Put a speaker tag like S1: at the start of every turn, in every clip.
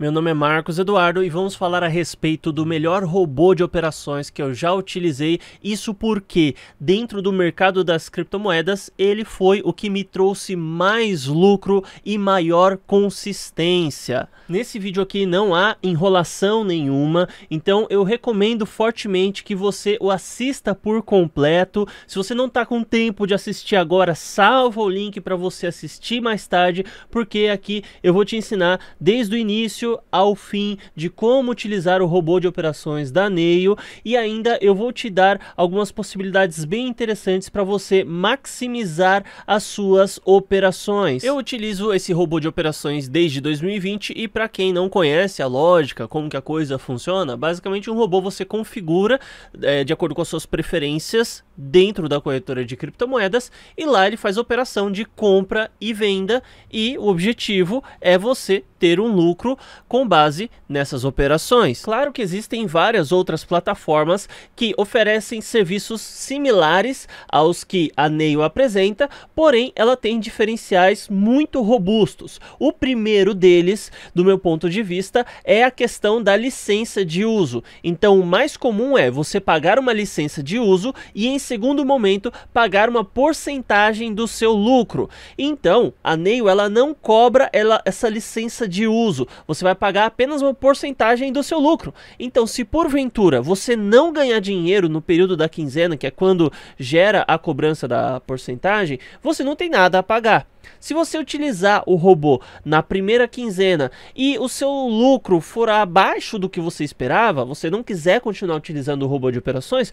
S1: Meu nome é Marcos Eduardo e vamos falar a respeito do melhor robô de operações que eu já utilizei. Isso porque, dentro do mercado das criptomoedas, ele foi o que me trouxe mais lucro e maior consistência. Nesse vídeo aqui não há enrolação nenhuma, então eu recomendo fortemente que você o assista por completo. Se você não está com tempo de assistir agora, salva o link para você assistir mais tarde, porque aqui eu vou te ensinar desde o início início ao fim de como utilizar o robô de operações da Neio e ainda eu vou te dar algumas possibilidades bem interessantes para você maximizar as suas operações. Eu utilizo esse robô de operações desde 2020 e para quem não conhece a lógica, como que a coisa funciona, basicamente um robô você configura é, de acordo com as suas preferências dentro da corretora de criptomoedas e lá ele faz operação de compra e venda e o objetivo é você ter um lucro com base nessas operações. Claro que existem várias outras plataformas que oferecem serviços similares aos que a Neio apresenta, porém ela tem diferenciais muito robustos. O primeiro deles, do meu ponto de vista, é a questão da licença de uso. Então, o mais comum é você pagar uma licença de uso e, em segundo momento, pagar uma porcentagem do seu lucro. Então, a Neio ela não cobra ela, essa licença de uso. Você vai pagar apenas uma porcentagem do seu lucro. Então, se porventura você não ganhar dinheiro no período da quinzena, que é quando gera a cobrança da porcentagem, você não tem nada a pagar. Se você utilizar o robô na primeira quinzena e o seu lucro for abaixo do que você esperava, você não quiser continuar utilizando o robô de operações,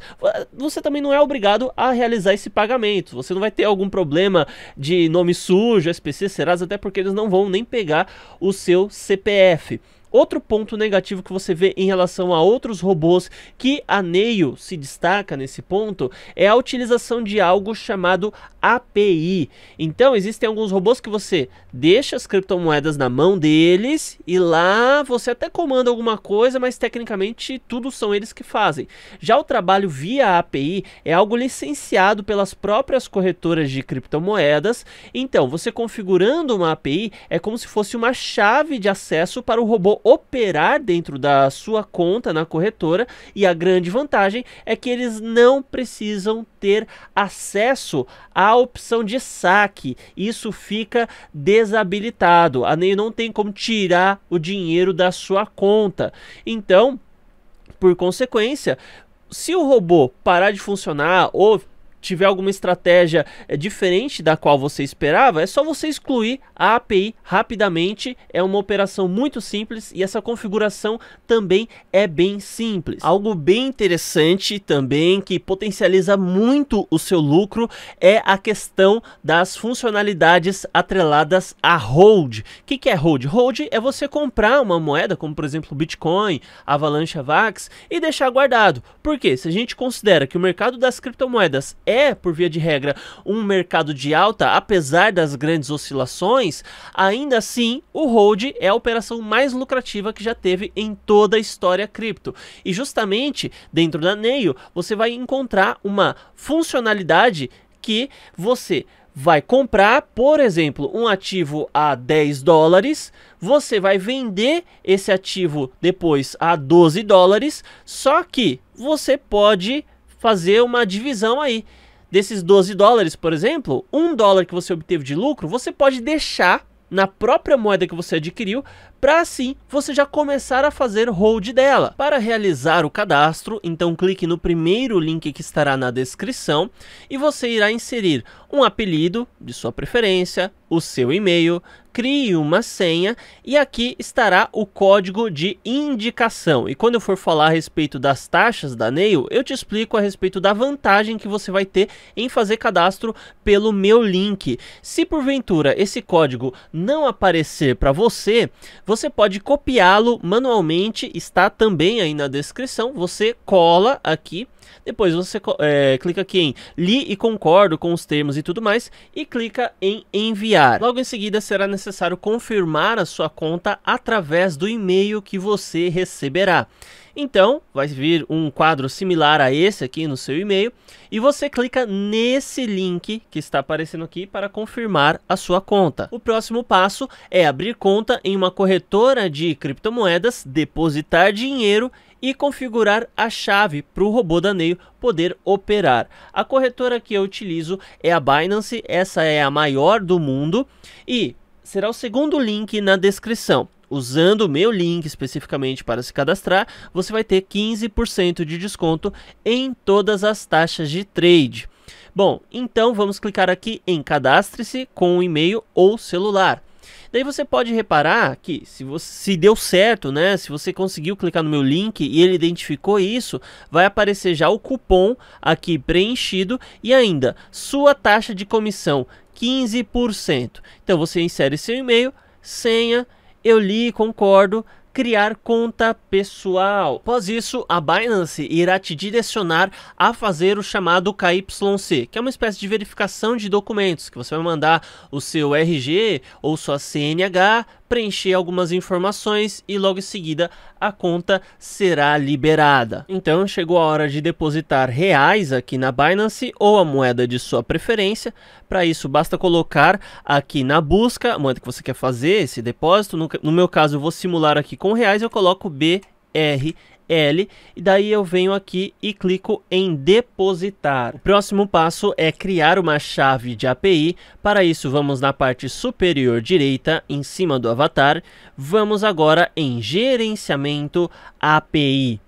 S1: você também não é obrigado a realizar esse pagamento. Você não vai ter algum problema de nome sujo, SPC, Serasa, até porque eles não vão nem pegar o seu CPF. Outro ponto negativo que você vê em relação a outros robôs que a Neo se destaca nesse ponto é a utilização de algo chamado API. Então, existem alguns robôs que você deixa as criptomoedas na mão deles e lá você até comanda alguma coisa, mas tecnicamente tudo são eles que fazem. Já o trabalho via API é algo licenciado pelas próprias corretoras de criptomoedas. Então, você configurando uma API é como se fosse uma chave de acesso para o robô operar dentro da sua conta na corretora e a grande vantagem é que eles não precisam ter acesso à opção de saque. Isso fica desabilitado. A NEI não tem como tirar o dinheiro da sua conta. Então, por consequência, se o robô parar de funcionar ou tiver alguma estratégia é, diferente da qual você esperava, é só você excluir a API rapidamente. É uma operação muito simples e essa configuração também é bem simples. Algo bem interessante também que potencializa muito o seu lucro é a questão das funcionalidades atreladas a hold. O que, que é hold? Hold é você comprar uma moeda, como por exemplo Bitcoin, Avalanche Vax e deixar guardado. Porque se a gente considera que o mercado das criptomoedas é é, por via de regra, um mercado de alta, apesar das grandes oscilações, ainda assim o hold é a operação mais lucrativa que já teve em toda a história cripto. E justamente dentro da Neo você vai encontrar uma funcionalidade que você vai comprar, por exemplo, um ativo a 10 dólares, você vai vender esse ativo depois a 12 dólares, só que você pode fazer uma divisão aí. Desses 12 dólares, por exemplo, um dólar que você obteve de lucro, você pode deixar na própria moeda que você adquiriu, para assim você já começar a fazer hold dela. Para realizar o cadastro, então clique no primeiro link que estará na descrição e você irá inserir um apelido de sua preferência, o seu e-mail, crie uma senha e aqui estará o código de indicação. E quando eu for falar a respeito das taxas da Nail, eu te explico a respeito da vantagem que você vai ter em fazer cadastro pelo meu link. Se porventura esse código não aparecer para você, você pode copiá-lo manualmente, está também aí na descrição. Você cola aqui depois você é, clica aqui em li e concordo com os termos e tudo mais e clica em enviar. Logo em seguida será necessário confirmar a sua conta através do e-mail que você receberá. Então, vai vir um quadro similar a esse aqui no seu e-mail e você clica nesse link que está aparecendo aqui para confirmar a sua conta. O próximo passo é abrir conta em uma corretora de criptomoedas, depositar dinheiro e configurar a chave para o robô Daneio poder operar. A corretora que eu utilizo é a Binance, essa é a maior do mundo e será o segundo link na descrição. Usando o meu link especificamente para se cadastrar, você vai ter 15% de desconto em todas as taxas de trade. Bom, então vamos clicar aqui em cadastre-se com o e-mail ou celular. Daí você pode reparar que se você se deu certo, né? Se você conseguiu clicar no meu link e ele identificou isso, vai aparecer já o cupom aqui preenchido e ainda sua taxa de comissão 15%. Então você insere seu e-mail, senha, eu li, concordo, criar conta pessoal. Após isso, a Binance irá te direcionar a fazer o chamado KYC, que é uma espécie de verificação de documentos que você vai mandar o seu RG ou sua CNH preencher algumas informações e logo em seguida a conta será liberada. Então chegou a hora de depositar reais aqui na Binance ou a moeda de sua preferência. Para isso basta colocar aqui na busca a moeda que você quer fazer esse depósito. No, no meu caso eu vou simular aqui com reais, eu coloco BRR L e daí eu venho aqui e clico em depositar. O próximo passo é criar uma chave de API. Para isso vamos na parte superior direita em cima do avatar. Vamos agora em gerenciamento API.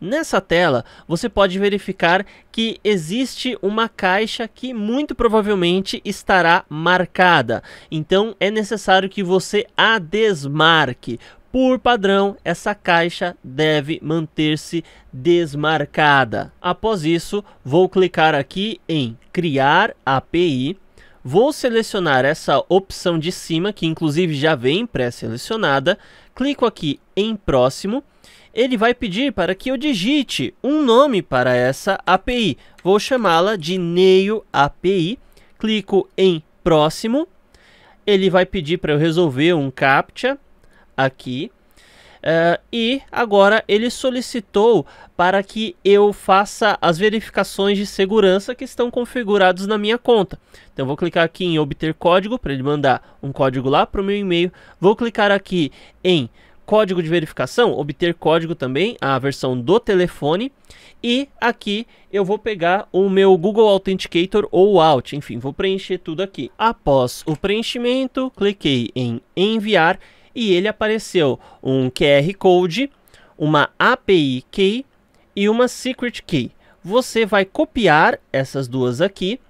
S1: Nessa tela, você pode verificar que existe uma caixa que muito provavelmente estará marcada. Então, é necessário que você a desmarque. Por padrão, essa caixa deve manter-se desmarcada. Após isso, vou clicar aqui em Criar API. Vou selecionar essa opção de cima, que inclusive já vem pré-selecionada. Clico aqui em Próximo. Ele vai pedir para que eu digite um nome para essa API. Vou chamá-la de Neio API. Clico em Próximo. Ele vai pedir para eu resolver um CAPTCHA aqui. Uh, e agora ele solicitou para que eu faça as verificações de segurança que estão configurados na minha conta. Então vou clicar aqui em obter código para ele mandar um código lá para o meu e-mail. Vou clicar aqui em código de verificação, obter código também, a versão do telefone. E aqui eu vou pegar o meu Google Authenticator ou Out, enfim, vou preencher tudo aqui. Após o preenchimento, cliquei em enviar e ele apareceu um QR Code, uma API Key e uma Secret Key. Você vai copiar essas duas aqui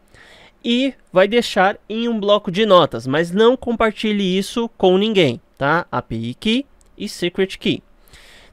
S1: e vai deixar em um bloco de notas, mas não compartilhe isso com ninguém, tá? API Key e Secret Key.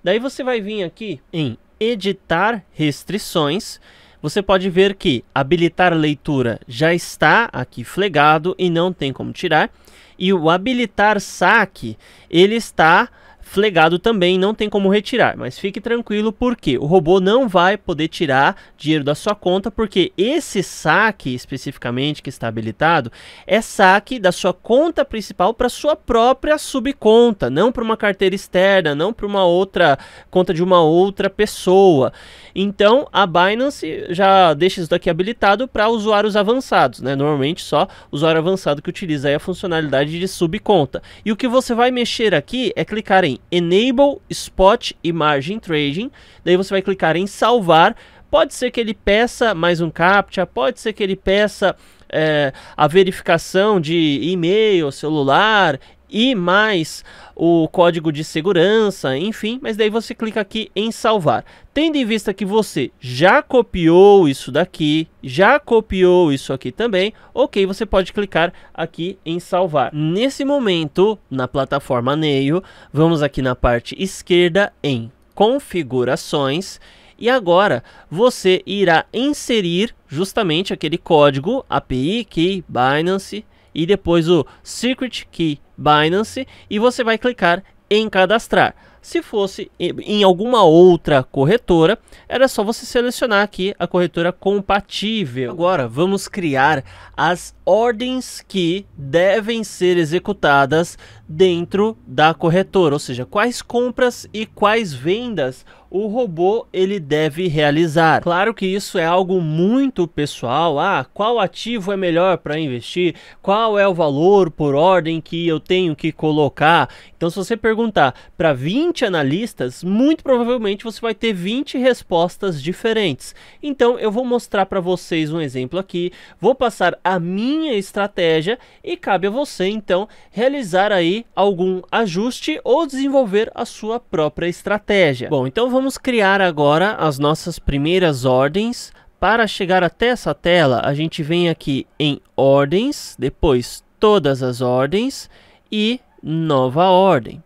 S1: Daí você vai vir aqui em editar restrições você pode ver que habilitar leitura já está aqui flegado e não tem como tirar. E o habilitar saque, ele está flegado também não tem como retirar, mas fique tranquilo porque o robô não vai poder tirar dinheiro da sua conta porque esse saque especificamente que está habilitado é saque da sua conta principal para sua própria subconta, não para uma carteira externa, não para uma outra conta de uma outra pessoa. Então a Binance já deixa isso daqui habilitado para usuários avançados, né? Normalmente só usuário avançado que utiliza a funcionalidade de subconta. E o que você vai mexer aqui é clicar em Enable Spot Margin Trading. Daí você vai clicar em salvar. Pode ser que ele peça mais um CAPTCHA, pode ser que ele peça é, a verificação de e-mail, celular, e mais o código de segurança, enfim, mas daí você clica aqui em salvar. Tendo em vista que você já copiou isso daqui, já copiou isso aqui também, ok, você pode clicar aqui em salvar. Nesse momento, na plataforma Neio, vamos aqui na parte esquerda em configurações e agora você irá inserir justamente aquele código API Key Binance e depois o Secret Key Binance e você vai clicar em cadastrar. Se fosse em alguma outra corretora, era só você selecionar aqui a corretora compatível. Agora vamos criar as ordens que devem ser executadas dentro da corretora, ou seja, quais compras e quais vendas o robô ele deve realizar. Claro que isso é algo muito pessoal. Ah, qual ativo é melhor para investir? Qual é o valor por ordem que eu tenho que colocar? Então, se você perguntar para 20 analistas, muito provavelmente você vai ter 20 respostas diferentes. Então, eu vou mostrar para vocês um exemplo aqui, vou passar a minha estratégia e cabe a você então realizar aí algum ajuste ou desenvolver a sua própria estratégia. Bom, então vamos vamos criar agora as nossas primeiras ordens. Para chegar até essa tela, a gente vem aqui em ordens, depois todas as ordens e nova ordem.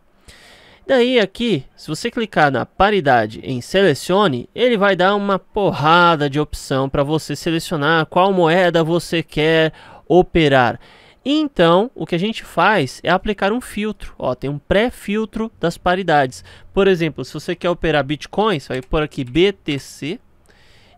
S1: Daí aqui, se você clicar na paridade em selecione, ele vai dar uma porrada de opção para você selecionar qual moeda você quer operar então, o que a gente faz é aplicar um filtro. Ó, tem um pré-filtro das paridades. Por exemplo, se você quer operar bitcoins, vai por aqui BTC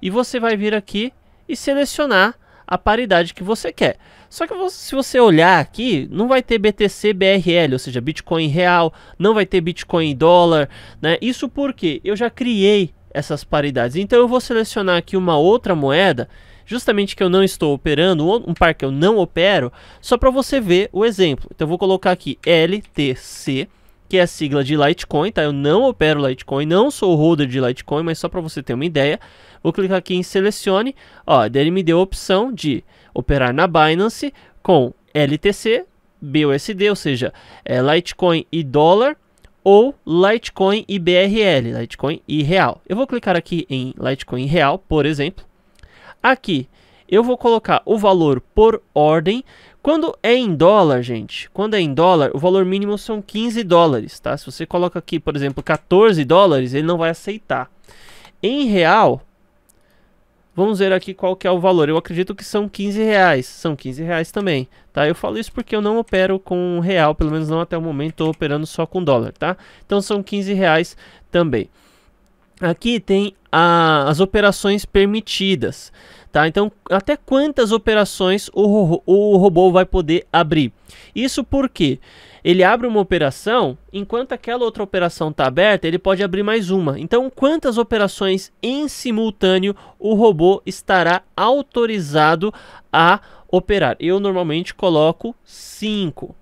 S1: e você vai vir aqui e selecionar a paridade que você quer. Só que se você olhar aqui, não vai ter BTC BRL, ou seja, Bitcoin real, não vai ter Bitcoin dólar, né? Isso porque eu já criei essas paridades. Então eu vou selecionar aqui uma outra moeda justamente que eu não estou operando, um par que eu não opero, só para você ver o exemplo. Então eu vou colocar aqui LTC, que é a sigla de Litecoin, tá? Eu não opero Litecoin, não sou holder de Litecoin, mas só para você ter uma ideia. Vou clicar aqui em selecione, ó, daí ele me deu a opção de operar na Binance com LTC, BUSD, ou seja, é Litecoin e dólar, ou Litecoin e BRL, Litecoin e real. Eu vou clicar aqui em Litecoin real, por exemplo. Aqui, eu vou colocar o valor por ordem. Quando é em dólar, gente, quando é em dólar, o valor mínimo são 15 dólares, tá? Se você coloca aqui, por exemplo, 14 dólares, ele não vai aceitar. Em real, vamos ver aqui qual que é o valor. Eu acredito que são 15 reais, são 15 reais também, tá? Eu falo isso porque eu não opero com real, pelo menos não até o momento, estou operando só com dólar, tá? Então são 15 reais também. Aqui tem a, as operações permitidas, tá? Então, até quantas operações o, o robô vai poder abrir? Isso porque ele abre uma operação, enquanto aquela outra operação está aberta, ele pode abrir mais uma. Então, quantas operações em simultâneo o robô estará autorizado a operar? Eu normalmente coloco 5,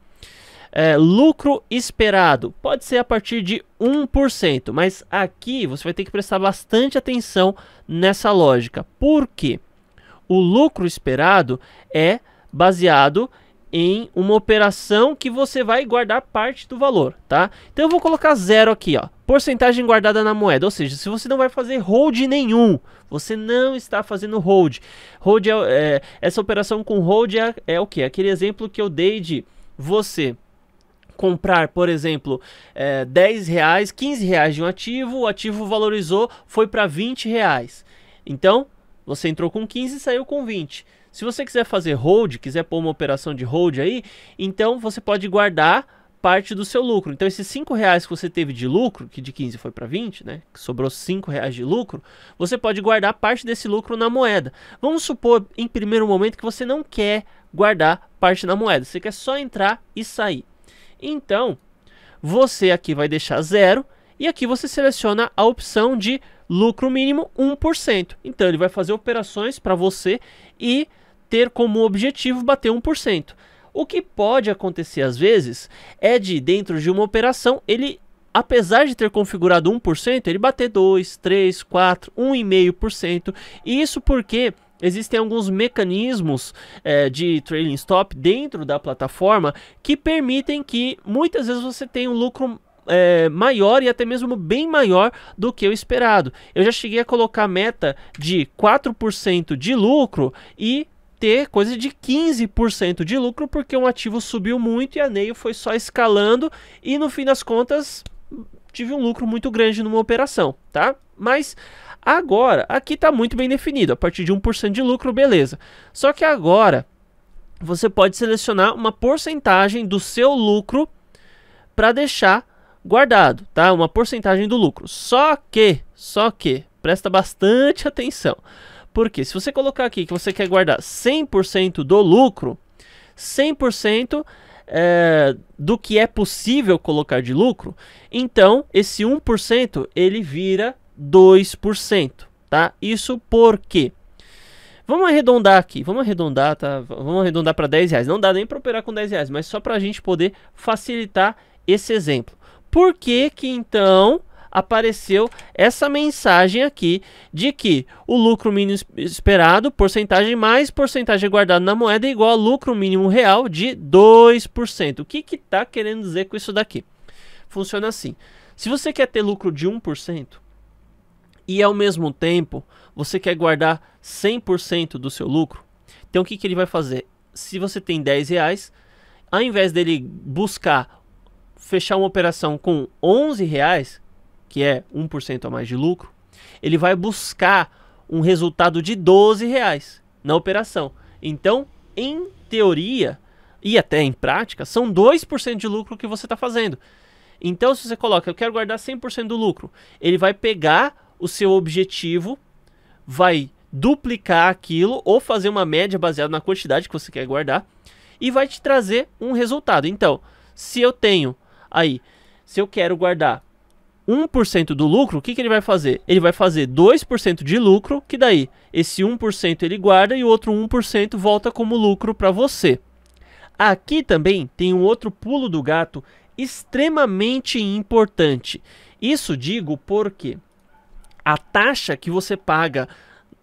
S1: é, lucro esperado pode ser a partir de 1%, mas aqui você vai ter que prestar bastante atenção nessa lógica. porque O lucro esperado é baseado em uma operação que você vai guardar parte do valor, tá? Então eu vou colocar zero aqui, ó. Porcentagem guardada na moeda, ou seja, se você não vai fazer hold nenhum, você não está fazendo hold. Hold é, é essa operação com hold é, é o que? Aquele exemplo que eu dei de você comprar, por exemplo, é, 10 reais, 15 reais de um ativo, o ativo valorizou, foi para 20 reais. Então, você entrou com 15 e saiu com 20. Se você quiser fazer hold, quiser pôr uma operação de hold aí, então você pode guardar parte do seu lucro. Então, esses 5 reais que você teve de lucro, que de 15 foi para 20, né? Que sobrou 5 reais de lucro, você pode guardar parte desse lucro na moeda. Vamos supor, em primeiro momento, que você não quer guardar parte na moeda, você quer só entrar e sair. Então, você aqui vai deixar zero e aqui você seleciona a opção de lucro mínimo 1%. Então, ele vai fazer operações para você e ter como objetivo bater 1%. O que pode acontecer às vezes é de, dentro de uma operação, ele, apesar de ter configurado 1%, ele bater 2, 3, 4, 1,5%. E isso porque existem alguns mecanismos é, de trailing stop dentro da plataforma que permitem que muitas vezes você tenha um lucro é, maior e até mesmo bem maior do que o esperado. Eu já cheguei a colocar meta de 4% de lucro e ter coisa de 15% de lucro porque um ativo subiu muito e a Neio foi só escalando e no fim das contas tive um lucro muito grande numa operação, tá? Mas Agora, aqui está muito bem definido, a partir de 1% de lucro, beleza. Só que agora, você pode selecionar uma porcentagem do seu lucro para deixar guardado, tá? Uma porcentagem do lucro. Só que, só que, presta bastante atenção. Porque se você colocar aqui que você quer guardar 100% do lucro, 100% é, do que é possível colocar de lucro, então esse 1% ele vira 2%, tá? Isso por quê? Vamos arredondar aqui, vamos arredondar, tá? Vamos arredondar para 10 reais. Não dá nem para operar com 10 reais, mas só para a gente poder facilitar esse exemplo. Por que que então apareceu essa mensagem aqui de que o lucro mínimo esperado, porcentagem mais porcentagem guardada na moeda é igual a lucro mínimo real de 2%. O que que tá querendo dizer com isso daqui? Funciona assim. Se você quer ter lucro de 1%, e ao mesmo tempo você quer guardar 100% do seu lucro, então o que, que ele vai fazer? Se você tem 10 reais, ao invés dele buscar fechar uma operação com 11 reais, que é 1% a mais de lucro, ele vai buscar um resultado de 12 reais na operação. Então, em teoria e até em prática, são 2% de lucro que você está fazendo. Então, se você coloca, eu quero guardar 100% do lucro, ele vai pegar o seu objetivo, vai duplicar aquilo ou fazer uma média baseada na quantidade que você quer guardar e vai te trazer um resultado. Então, se eu tenho aí, se eu quero guardar 1% do lucro, o que, que ele vai fazer? Ele vai fazer 2% de lucro, que daí esse 1% ele guarda e o outro 1% volta como lucro para você. Aqui também tem um outro pulo do gato extremamente importante. Isso digo porque a taxa que você paga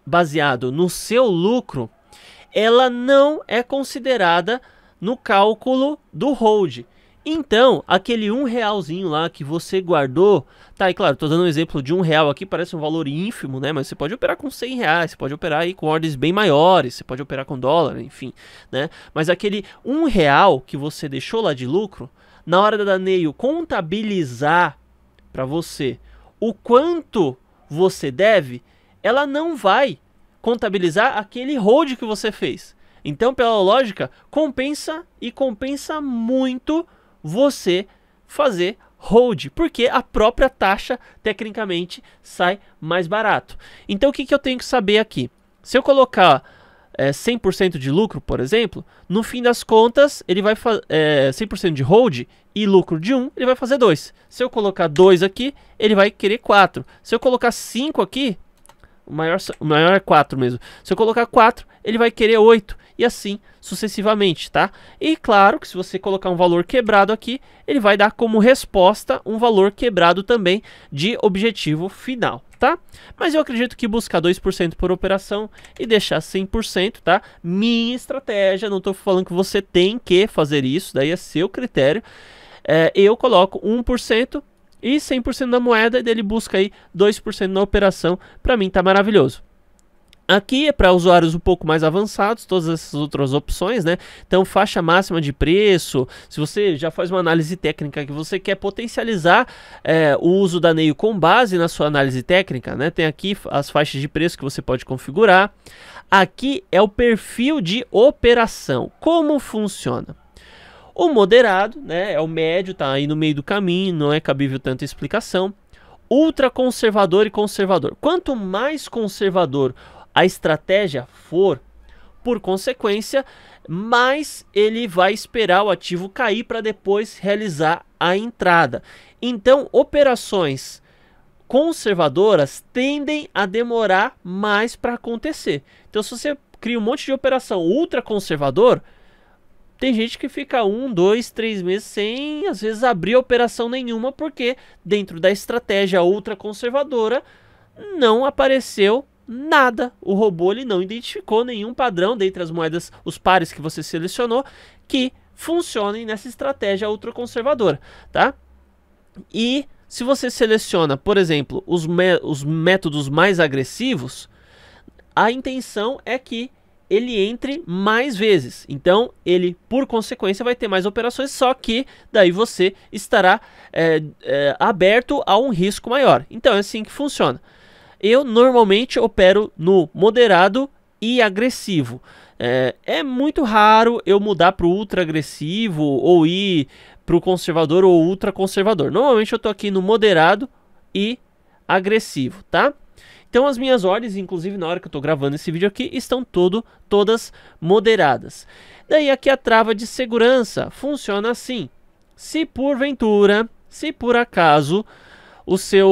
S1: baseado no seu lucro, ela não é considerada no cálculo do hold. Então, aquele um realzinho lá que você guardou, tá, e claro, tô dando um exemplo de um real aqui, parece um valor ínfimo, né, mas você pode operar com 100 reais, você pode operar aí com ordens bem maiores, você pode operar com dólar, enfim, né, mas aquele um real que você deixou lá de lucro, na hora da Neio contabilizar para você o quanto você deve, ela não vai contabilizar aquele hold que você fez. Então, pela lógica, compensa e compensa muito você fazer hold, porque a própria taxa tecnicamente sai mais barato. Então, o que, que eu tenho que saber aqui? Se eu colocar é, 100% de lucro, por exemplo, no fim das contas, ele vai é, 100% de hold e lucro de 1, ele vai fazer 2. Se eu colocar 2 aqui, ele vai querer 4. Se eu colocar 5 aqui, o maior, o maior é 4 mesmo. Se eu colocar 4, ele vai querer 8 e assim sucessivamente, tá? E claro que se você colocar um valor quebrado aqui, ele vai dar como resposta um valor quebrado também de objetivo final, tá? Mas eu acredito que buscar 2% por operação e deixar 100%, tá? Minha estratégia, não estou falando que você tem que fazer isso, daí é seu critério. É, eu coloco 1% e 100% da moeda, e dele busca aí 2% na operação. Para mim tá maravilhoso. Aqui é para usuários um pouco mais avançados, todas essas outras opções, né? Então, faixa máxima de preço. Se você já faz uma análise técnica que você quer potencializar é, o uso da NEIO com base na sua análise técnica, né? Tem aqui as faixas de preço que você pode configurar. Aqui é o perfil de operação. Como funciona? O moderado, né? É o médio, tá aí no meio do caminho, não é cabível tanta explicação. Ultra conservador e conservador. Quanto mais conservador a estratégia for, por consequência, mais ele vai esperar o ativo cair para depois realizar a entrada. Então, operações conservadoras tendem a demorar mais para acontecer. Então, se você cria um monte de operação ultra conservador, tem gente que fica um, dois, três meses sem, às vezes, abrir operação nenhuma, porque dentro da estratégia ultra conservadora não apareceu nada. O robô ele não identificou nenhum padrão dentre as moedas, os pares que você selecionou, que funcionem nessa estratégia ultraconservadora, tá? E se você seleciona, por exemplo, os, os métodos mais agressivos, a intenção é que ele entre mais vezes. Então, ele, por consequência, vai ter mais operações, só que daí você estará é, é, aberto a um risco maior. Então, é assim que funciona. Eu normalmente opero no moderado e agressivo. É, é muito raro eu mudar para o ultra agressivo ou ir para o conservador ou ultra conservador. Normalmente eu estou aqui no moderado e agressivo, tá? Então as minhas ordens, inclusive na hora que eu estou gravando esse vídeo aqui, estão todo, todas moderadas. Daí aqui a trava de segurança funciona assim. Se porventura, se por acaso o seu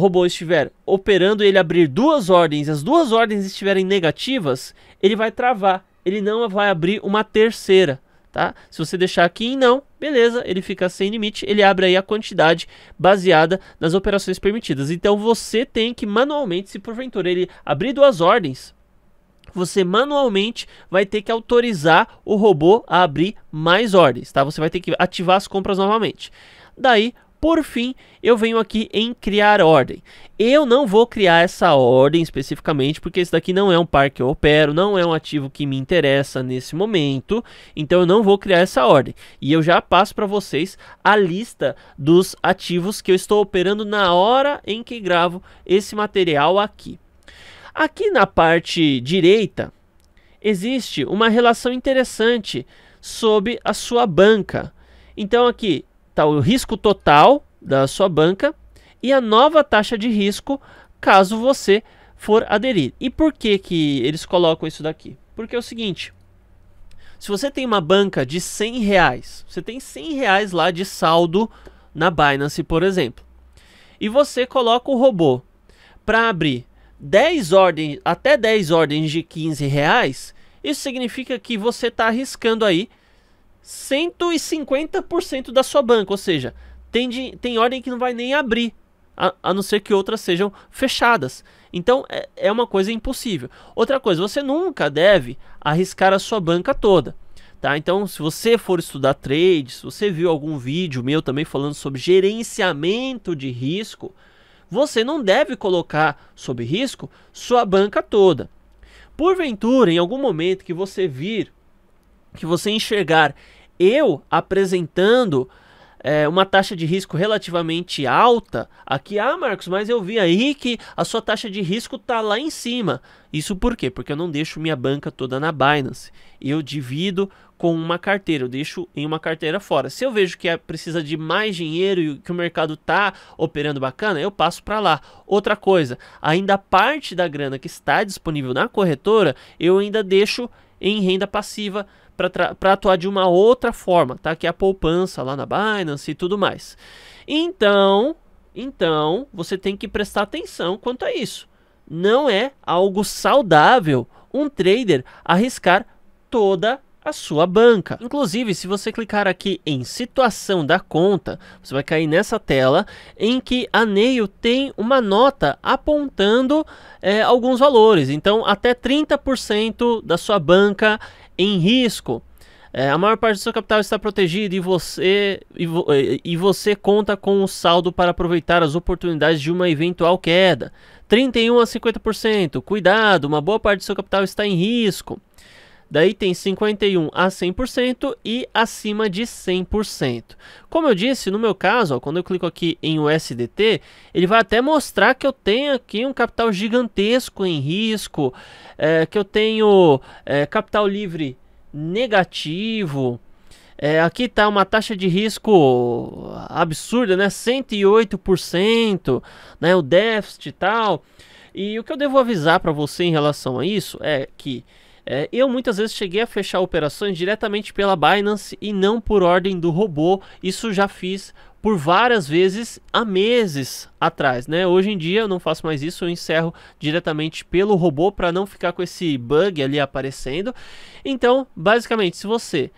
S1: robô estiver operando e ele abrir duas ordens, as duas ordens estiverem negativas, ele vai travar, ele não vai abrir uma terceira, tá? Se você deixar aqui em não, beleza, ele fica sem limite, ele abre aí a quantidade baseada nas operações permitidas. Então você tem que manualmente, se porventura ele abrir duas ordens, você manualmente vai ter que autorizar o robô a abrir mais ordens, tá? Você vai ter que ativar as compras novamente. Daí por fim, eu venho aqui em criar ordem. Eu não vou criar essa ordem especificamente, porque isso daqui não é um par que eu opero, não é um ativo que me interessa nesse momento, então eu não vou criar essa ordem. E eu já passo para vocês a lista dos ativos que eu estou operando na hora em que gravo esse material aqui. Aqui na parte direita, existe uma relação interessante sobre a sua banca. Então aqui, Tá o risco total da sua banca e a nova taxa de risco caso você for aderir. E por que que eles colocam isso daqui? Porque é o seguinte, se você tem uma banca de 100 reais, você tem 100 reais lá de saldo na Binance, por exemplo, e você coloca o robô para abrir 10 ordens, até 10 ordens de 15 reais, isso significa que você está arriscando aí 150% da sua banca, ou seja, tem, de, tem ordem que não vai nem abrir, a, a não ser que outras sejam fechadas. Então é, é uma coisa impossível. Outra coisa, você nunca deve arriscar a sua banca toda. Tá? Então, se você for estudar trades, se você viu algum vídeo meu também falando sobre gerenciamento de risco, você não deve colocar sob risco sua banca toda. Porventura, em algum momento que você vir, que você enxergar eu apresentando é, uma taxa de risco relativamente alta, aqui, ah, Marcos, mas eu vi aí que a sua taxa de risco está lá em cima. Isso por quê? Porque eu não deixo minha banca toda na Binance. Eu divido com uma carteira, eu deixo em uma carteira fora. Se eu vejo que é, precisa de mais dinheiro e que o mercado está operando bacana, eu passo para lá. Outra coisa, ainda parte da grana que está disponível na corretora, eu ainda deixo em renda passiva para atuar de uma outra forma, tá? Que é a poupança lá na Binance e tudo mais. Então, então você tem que prestar atenção quanto a isso. Não é algo saudável um trader arriscar toda a sua banca. Inclusive, se você clicar aqui em situação da conta, você vai cair nessa tela em que a Neio tem uma nota apontando é, alguns valores. Então, até 30% da sua banca em risco, é, a maior parte do seu capital está protegida e você, e, vo, e você conta com o saldo para aproveitar as oportunidades de uma eventual queda. 31 a 50%. Cuidado, uma boa parte do seu capital está em risco. Daí tem 51 a 100% e acima de 100%. Como eu disse, no meu caso, ó, quando eu clico aqui em USDT, ele vai até mostrar que eu tenho aqui um capital gigantesco em risco, é, que eu tenho é, capital livre negativo, é, aqui está uma taxa de risco absurda, né? 108%, né? o déficit e tal. E o que eu devo avisar para você em relação a isso é que é, eu muitas vezes cheguei a fechar operações diretamente pela Binance e não por ordem do robô. Isso já fiz por várias vezes há meses atrás, né? Hoje em dia eu não faço mais isso, eu encerro diretamente pelo robô para não ficar com esse bug ali aparecendo. Então, basicamente, se você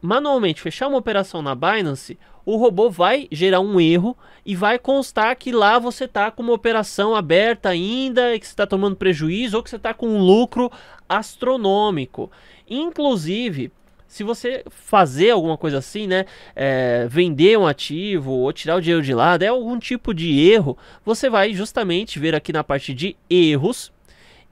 S1: manualmente fechar uma operação na Binance, o robô vai gerar um erro e vai constar que lá você está com uma operação aberta ainda, que você está tomando prejuízo ou que você está com um lucro astronômico. Inclusive, se você fazer alguma coisa assim, né, é, vender um ativo ou tirar o dinheiro de lado, é algum tipo de erro, você vai justamente ver aqui na parte de erros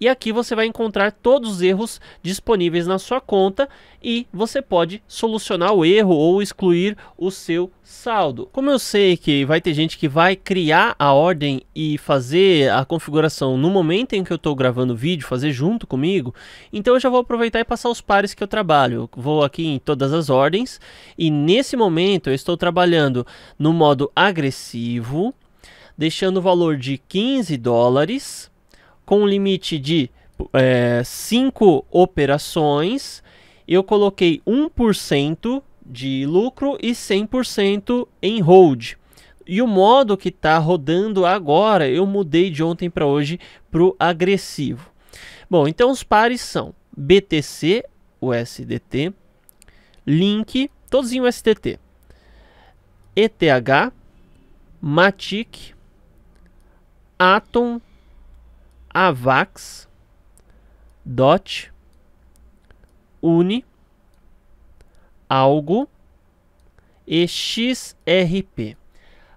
S1: e aqui você vai encontrar todos os erros disponíveis na sua conta e você pode solucionar o erro ou excluir o seu saldo. Como eu sei que vai ter gente que vai criar a ordem e fazer a configuração no momento em que eu estou gravando o vídeo, fazer junto comigo, então eu já vou aproveitar e passar os pares que eu trabalho. Eu vou aqui em todas as ordens e nesse momento eu estou trabalhando no modo agressivo, deixando o valor de 15 dólares com um limite de 5 é, operações, eu coloquei 1% de lucro e 100% em hold. E o modo que está rodando agora, eu mudei de ontem para hoje para o agressivo. Bom, então os pares são BTC, USDT, Link, todos em USDT, ETH, Matic, Atom, Avax, Dot, Uni, Algo e XRP.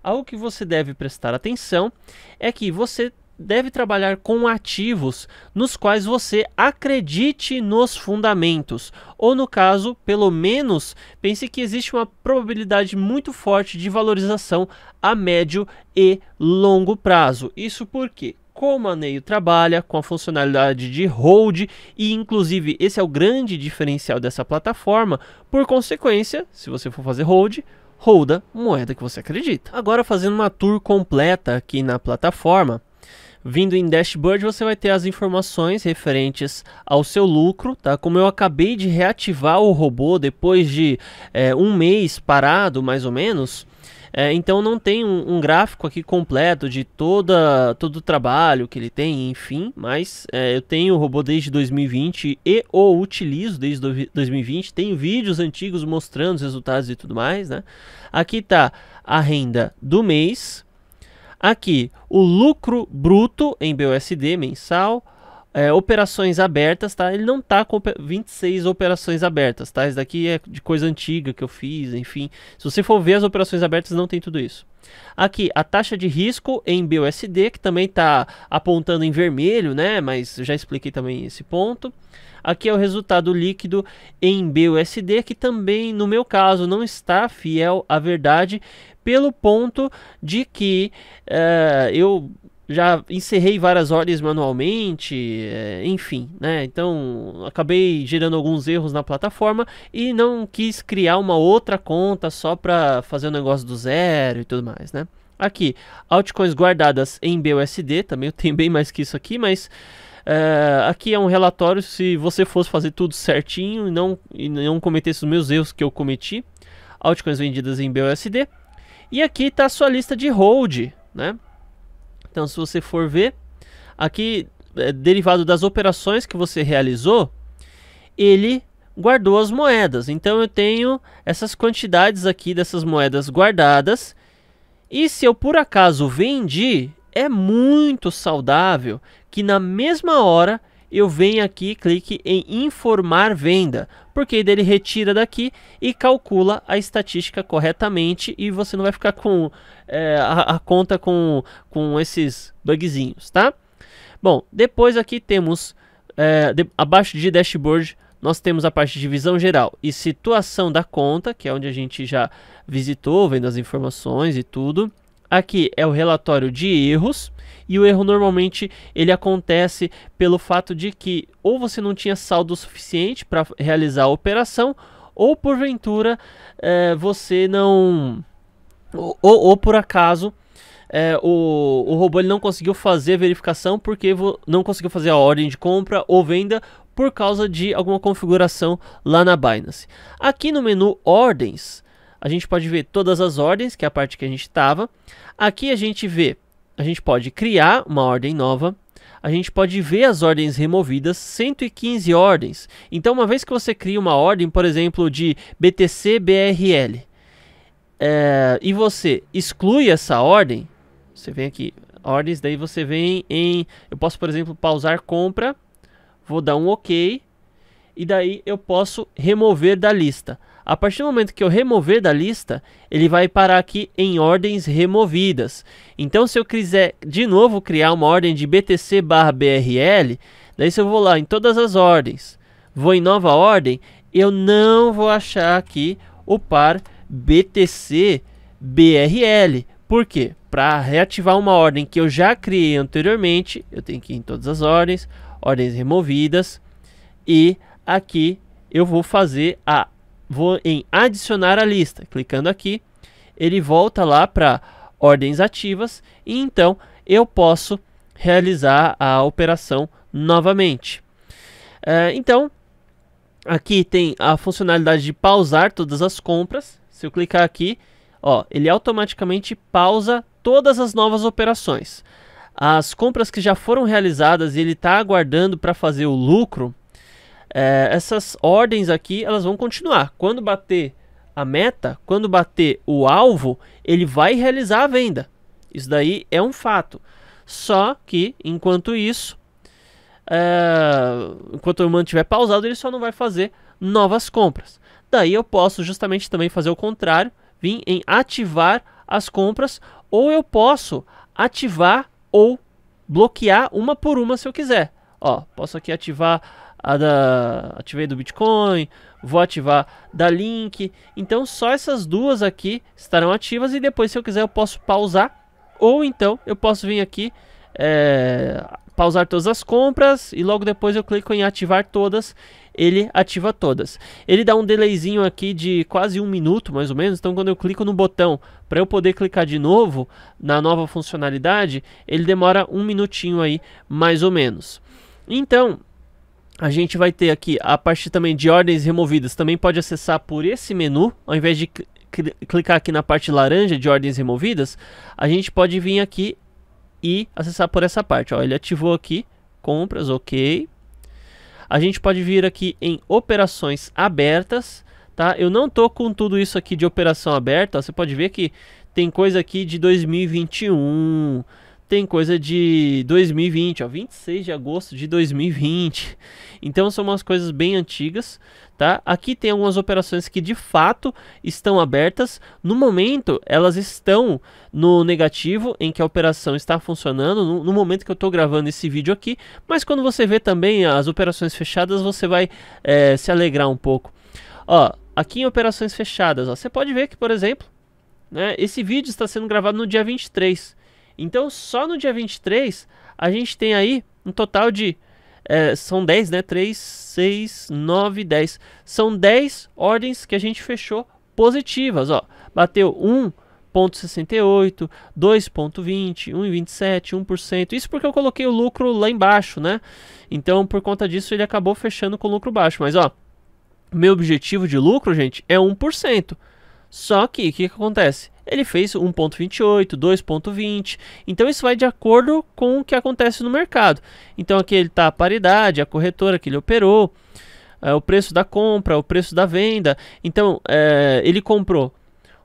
S1: Algo que você deve prestar atenção é que você deve trabalhar com ativos nos quais você acredite nos fundamentos, ou no caso, pelo menos, pense que existe uma probabilidade muito forte de valorização a médio e longo prazo. Isso por quê? como a Neio trabalha com a funcionalidade de hold e inclusive esse é o grande diferencial dessa plataforma. Por consequência, se você for fazer hold, holda moeda que você acredita. Agora fazendo uma tour completa aqui na plataforma, Vindo em dashboard, você vai ter as informações referentes ao seu lucro, tá? Como eu acabei de reativar o robô depois de é, um mês parado, mais ou menos, é, então não tem um, um, gráfico aqui completo de toda, todo o trabalho que ele tem, enfim, mas é, eu tenho o robô desde 2020 e o utilizo desde 2020, tenho vídeos antigos mostrando os resultados e tudo mais, né? Aqui está a renda do mês, aqui o lucro bruto em BUSD mensal, é, operações abertas, tá? Ele não tá com 26 operações abertas, tá? Isso daqui é de coisa antiga que eu fiz, enfim. Se você for ver as operações abertas, não tem tudo isso. Aqui, a taxa de risco em BUSD, que também tá apontando em vermelho, né? Mas já expliquei também esse ponto. Aqui é o resultado líquido em BUSD, que também, no meu caso, não está fiel à verdade, pelo ponto de que uh, eu já encerrei várias ordens manualmente, é, enfim, né? Então acabei gerando alguns erros na plataforma e não quis criar uma outra conta só para fazer o um negócio do zero e tudo mais, né? Aqui, altcoins guardadas em BUSD, também eu tenho bem mais que isso aqui, mas é, aqui é um relatório se você fosse fazer tudo certinho e não, e não cometesse os meus erros que eu cometi. Altcoins vendidas em BUSD. E aqui está a sua lista de hold, né? Então, se você for ver, aqui, é, derivado das operações que você realizou, ele guardou as moedas. Então, eu tenho essas quantidades aqui dessas moedas guardadas. E se eu, por acaso, vendi, é muito saudável que na mesma hora eu venho aqui, clique em informar venda, porque ele retira daqui e calcula a estatística corretamente e você não vai ficar com é, a, a, conta com, com esses bugzinhos, tá? Bom, depois aqui temos, é, de, abaixo de dashboard, nós temos a parte de visão geral e situação da conta, que é onde a gente já visitou, vendo as informações e tudo. Aqui é o relatório de erros, e o erro normalmente ele acontece pelo fato de que ou você não tinha saldo suficiente para realizar a operação ou porventura é, você não ou, ou por acaso é, o, o robô ele não conseguiu fazer a verificação porque não conseguiu fazer a ordem de compra ou venda por causa de alguma configuração lá na Binance. Aqui no menu ordens, a gente pode ver todas as ordens, que é a parte que a gente estava. Aqui a gente vê a gente pode criar uma ordem nova, a gente pode ver as ordens removidas, 115 ordens. Então, uma vez que você cria uma ordem, por exemplo, de BTC BRL, é, e você exclui essa ordem, você vem aqui, ordens, daí você vem em, eu posso, por exemplo, pausar compra, vou dar um OK, e daí eu posso remover da lista. A partir do momento que eu remover da lista, ele vai parar aqui em ordens removidas. Então, se eu quiser de novo criar uma ordem de BTC barra BRL, daí se eu vou lá em todas as ordens, vou em nova ordem, eu não vou achar aqui o par BTC BRL. Por quê? Para reativar uma ordem que eu já criei anteriormente, eu tenho que ir em todas as ordens, ordens removidas, e aqui eu vou fazer a vou em adicionar a lista. Clicando aqui, ele volta lá para ordens ativas e então eu posso realizar a operação novamente. É, então, aqui tem a funcionalidade de pausar todas as compras. Se eu clicar aqui, ó, ele automaticamente pausa todas as novas operações. As compras que já foram realizadas e ele está aguardando para fazer o lucro, é, essas ordens aqui, elas vão continuar. Quando bater a meta, quando bater o alvo, ele vai realizar a venda. Isso daí é um fato. Só que, enquanto isso, é, enquanto eu mantiver pausado, ele só não vai fazer novas compras. Daí eu posso justamente também fazer o contrário, vir em ativar as compras, ou eu posso ativar ou bloquear uma por uma se eu quiser. Ó, posso aqui ativar a da ativei do Bitcoin, vou ativar da Link. Então só essas duas aqui estarão ativas e depois se eu quiser eu posso pausar ou então eu posso vir aqui é, pausar todas as compras e logo depois eu clico em ativar todas, ele ativa todas. Ele dá um delayzinho aqui de quase um minuto mais ou menos, então quando eu clico no botão para eu poder clicar de novo na nova funcionalidade, ele demora um minutinho aí mais ou menos. Então, a gente vai ter aqui a parte também de ordens removidas. Também pode acessar por esse menu, ao invés de clicar aqui na parte laranja de ordens removidas, a gente pode vir aqui e acessar por essa parte. Ó, ele ativou aqui, compras, ok. A gente pode vir aqui em operações abertas, tá? Eu não tô com tudo isso aqui de operação aberta, ó, você pode ver que tem coisa aqui de 2021, tem coisa de 2020, ó, 26 de agosto de 2020. Então são umas coisas bem antigas, tá? Aqui tem algumas operações que de fato estão abertas. No momento, elas estão no negativo, em que a operação está funcionando, no, no momento que eu estou gravando esse vídeo aqui. Mas quando você vê também as operações fechadas, você vai é, se alegrar um pouco. Ó, aqui em operações fechadas, ó, você pode ver que, por exemplo, né, esse vídeo está sendo gravado no dia 23. Então, só no dia 23, a gente tem aí um total de. É, são 10, né? 3, 6, 9, 10. São 10 ordens que a gente fechou positivas. Ó. Bateu 1,68, 2,20, 1,27, 1%. Isso porque eu coloquei o lucro lá embaixo, né? Então, por conta disso, ele acabou fechando com lucro baixo. Mas, ó, meu objetivo de lucro, gente, é 1%. Só que o que, que acontece? Ele fez 1.28, 2.20, então isso vai de acordo com o que acontece no mercado. Então aqui ele está a paridade, a corretora que ele operou, é, o preço da compra, o preço da venda. Então é, ele comprou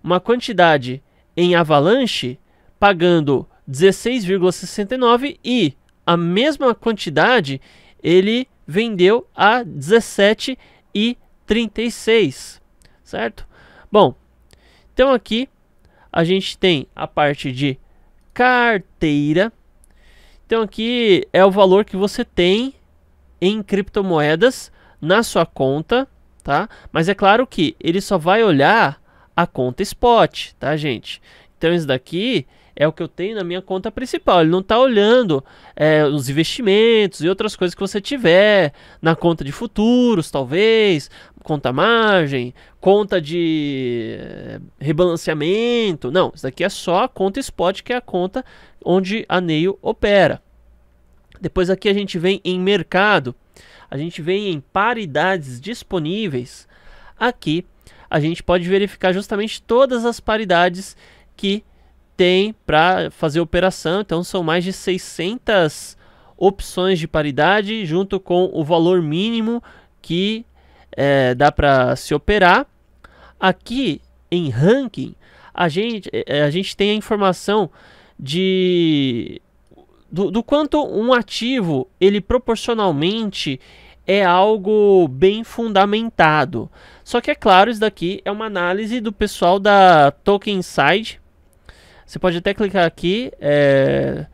S1: uma quantidade em avalanche pagando 16,69 e a mesma quantidade ele vendeu a 17,36, certo? Bom, então aqui a gente tem a parte de carteira. Então aqui é o valor que você tem em criptomoedas na sua conta, tá? Mas é claro que ele só vai olhar a conta spot, tá, gente? Então isso daqui é o que eu tenho na minha conta principal. Ele não está olhando é, os investimentos e outras coisas que você tiver na conta de futuros, talvez, conta margem, conta de eh, rebalanceamento. Não, isso daqui é só a conta spot, que é a conta onde a Neil opera. Depois aqui a gente vem em mercado, a gente vem em paridades disponíveis. Aqui a gente pode verificar justamente todas as paridades que tem para fazer operação. Então são mais de 600 opções de paridade junto com o valor mínimo que é, dá para se operar. Aqui em ranking a gente, é, é, a gente tem a informação de do, do quanto um ativo ele proporcionalmente é algo bem fundamentado. Só que é claro, isso daqui é uma análise do pessoal da Token Side, você pode até clicar aqui, é,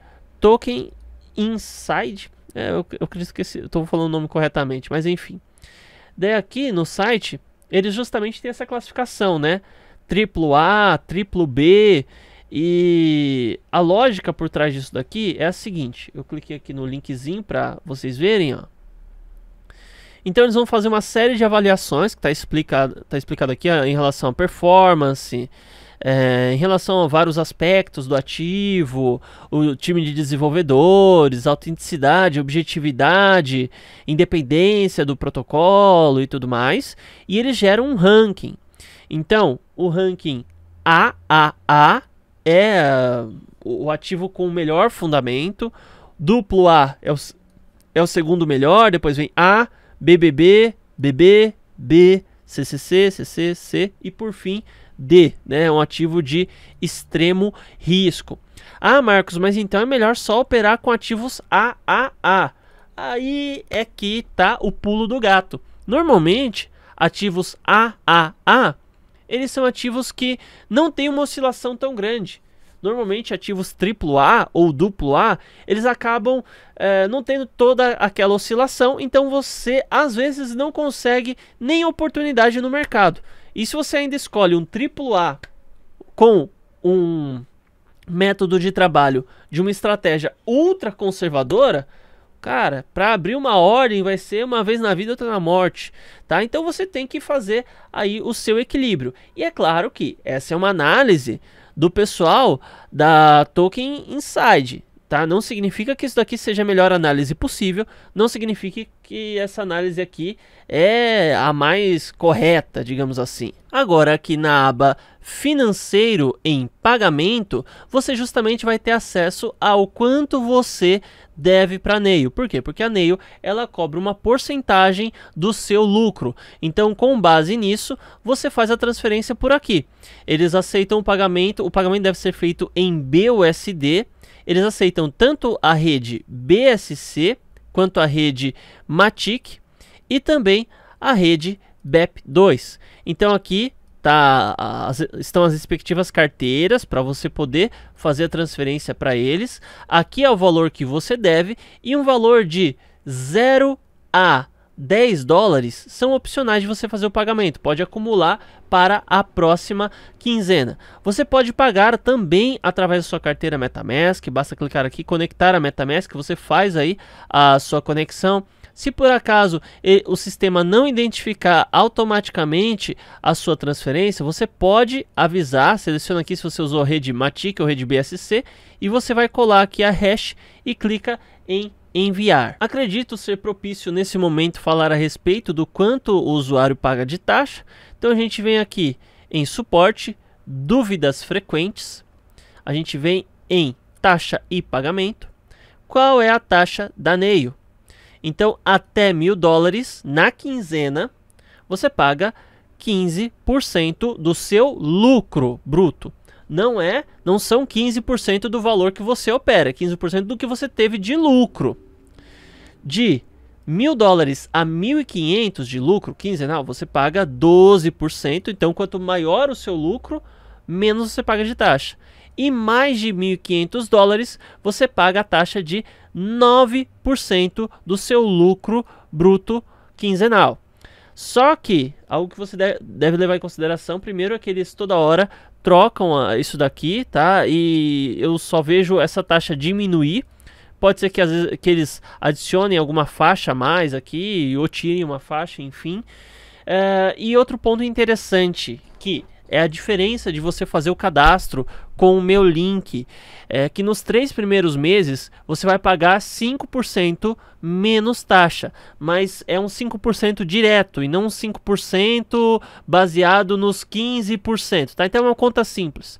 S1: Token Inside. É, eu, eu acredito que estou falando o nome corretamente, mas enfim. Daí aqui no site, eles justamente têm essa classificação, né? Triplo A, triplo B. E a lógica por trás disso daqui é a seguinte. Eu cliquei aqui no linkzinho para vocês verem, ó. Então eles vão fazer uma série de avaliações que está explicado, tá explicado aqui ó, em relação à performance, é, em relação a vários aspectos do ativo, o time de desenvolvedores, autenticidade, objetividade, independência do protocolo e tudo mais. E ele gera um ranking. Então, o ranking AAA é o ativo com o melhor fundamento. Duplo A é o, é o segundo melhor, depois vem A, BBB, BB, B, CCC, CCC e por fim D, né? É um ativo de extremo risco. Ah, Marcos, mas então é melhor só operar com ativos AAA. Aí é que tá o pulo do gato. Normalmente, ativos AAA, eles são ativos que não têm uma oscilação tão grande normalmente ativos AAA ou duplo A eles acabam é, não tendo toda aquela oscilação, então você às vezes não consegue nem oportunidade no mercado. E se você ainda escolhe um AAA com um método de trabalho de uma estratégia ultra conservadora, cara, para abrir uma ordem vai ser uma vez na vida, outra na morte, tá? Então você tem que fazer aí o seu equilíbrio. E é claro que essa é uma análise do pessoal da Token Inside, tá? Não significa que isso daqui seja a melhor análise possível, não significa que essa análise aqui é a mais correta, digamos assim. Agora aqui na aba financeiro em pagamento, você justamente vai ter acesso ao quanto você deve para a Neio. Por quê? Porque a Neio ela cobra uma porcentagem do seu lucro. Então, com base nisso, você faz a transferência por aqui. Eles aceitam o pagamento, o pagamento deve ser feito em BUSD. Eles aceitam tanto a rede BSC quanto à rede Matic e também a rede BEP2. Então aqui tá, as, estão as respectivas carteiras para você poder fazer a transferência para eles. Aqui é o valor que você deve e um valor de 0 a 10 dólares são opcionais de você fazer o pagamento, pode acumular para a próxima quinzena. Você pode pagar também através da sua carteira MetaMask, basta clicar aqui, conectar a MetaMask, você faz aí a sua conexão. Se por acaso o sistema não identificar automaticamente a sua transferência, você pode avisar, seleciona aqui se você usou a rede Matic ou rede BSC e você vai colar aqui a hash e clica em enviar. Acredito ser propício nesse momento falar a respeito do quanto o usuário paga de taxa, então a gente vem aqui em suporte, dúvidas frequentes, a gente vem em taxa e pagamento, qual é a taxa da NEIO. Então, até mil dólares na quinzena, você paga 15% do seu lucro bruto. Não é, não são 15% do valor que você opera, é 15% do que você teve de lucro de mil dólares a 1.500 de lucro quinzenal, você paga 12%. Então, quanto maior o seu lucro, menos você paga de taxa. E mais de 1.500 dólares, você paga a taxa de 9% do seu lucro bruto quinzenal. Só que algo que você deve levar em consideração primeiro é que eles toda hora trocam ah, isso daqui, tá? E eu só vejo essa taxa diminuir Pode ser que, às vezes, que eles adicionem alguma faixa a mais aqui, ou tirem uma faixa, enfim. É, e outro ponto interessante, que é a diferença de você fazer o cadastro com o meu link, é que nos três primeiros meses você vai pagar 5% menos taxa, mas é um 5% direto e não um 5% baseado nos 15%, tá? Então é uma conta simples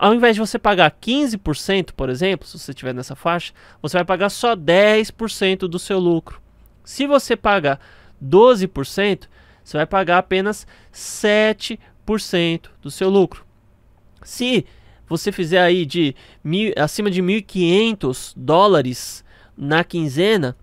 S1: ao invés de você pagar 15%, por exemplo, se você estiver nessa faixa, você vai pagar só 10% do seu lucro. Se você pagar 12%, você vai pagar apenas 7% do seu lucro. Se você fizer aí de mil, acima de 1.500 dólares na quinzena,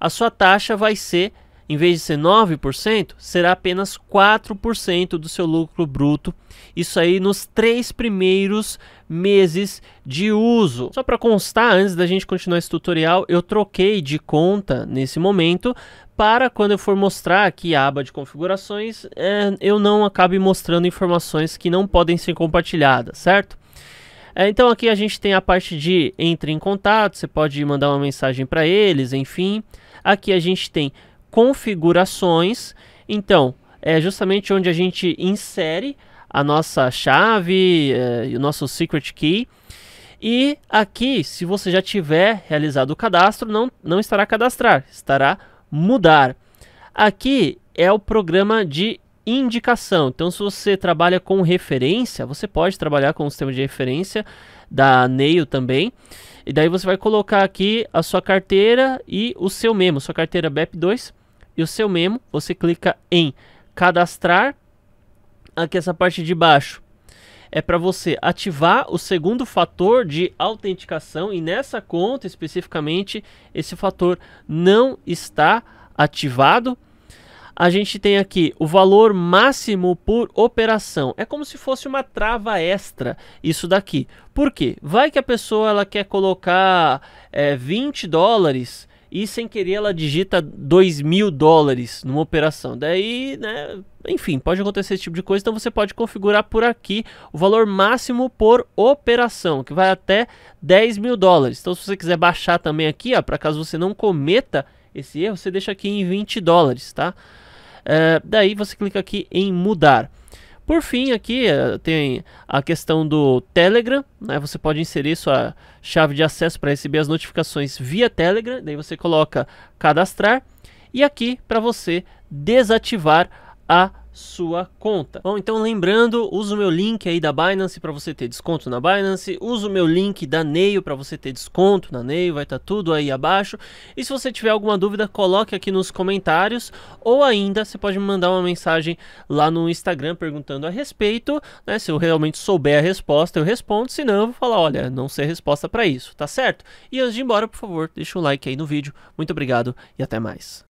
S1: a sua taxa vai ser em vez de ser 9%, será apenas 4% do seu lucro bruto. Isso aí nos três primeiros meses de uso. Só para constar, antes da gente continuar esse tutorial, eu troquei de conta nesse momento para quando eu for mostrar aqui a aba de configurações, é, eu não acabe mostrando informações que não podem ser compartilhadas, certo? É, então aqui a gente tem a parte de entre em contato, você pode mandar uma mensagem para eles, enfim. Aqui a gente tem configurações. Então, é justamente onde a gente insere a nossa chave, é, o nosso secret key. E aqui, se você já tiver realizado o cadastro, não, não estará cadastrar, estará mudar. Aqui é o programa de indicação. Então, se você trabalha com referência, você pode trabalhar com o sistema de referência da Neil também. E daí você vai colocar aqui a sua carteira e o seu memo, sua carteira BEP2 e o seu memo, você clica em cadastrar. Aqui essa parte de baixo é para você ativar o segundo fator de autenticação e nessa conta especificamente esse fator não está ativado. A gente tem aqui o valor máximo por operação. É como se fosse uma trava extra isso daqui. Por quê? Vai que a pessoa ela quer colocar é, eh, 20 dólares e sem querer ela digita 2 mil dólares numa operação. Daí, né, enfim, pode acontecer esse tipo de coisa, então você pode configurar por aqui o valor máximo por operação, que vai até 10 mil dólares. Então se você quiser baixar também aqui, para caso você não cometa esse erro, você deixa aqui em 20 dólares, tá? É, daí você clica aqui em mudar. Por fim, aqui eh, tem a questão do Telegram, né? Você pode inserir sua chave de acesso para receber as notificações via Telegram, daí você coloca cadastrar e aqui para você desativar a sua conta. Bom, então lembrando, uso o meu link aí da Binance para você ter desconto na Binance, uso o meu link da Neio para você ter desconto na Neio, vai estar tá tudo aí abaixo. E se você tiver alguma dúvida, coloque aqui nos comentários ou ainda você pode me mandar uma mensagem lá no Instagram perguntando a respeito, né? Se eu realmente souber a resposta, eu respondo, senão eu vou falar, olha, não sei a resposta para isso, tá certo? E antes de ir embora, por favor, deixa um like aí no vídeo. Muito obrigado e até mais.